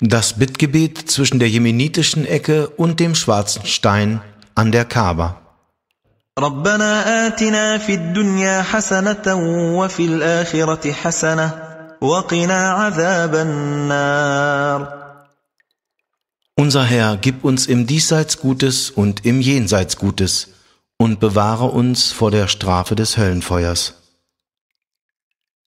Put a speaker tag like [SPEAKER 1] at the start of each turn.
[SPEAKER 1] Das Bittgebet zwischen der jemenitischen Ecke und dem schwarzen Stein an der Kaaba. Unser Herr, gib uns im Diesseits Gutes und im Jenseits Gutes und bewahre uns vor der Strafe des Höllenfeuers.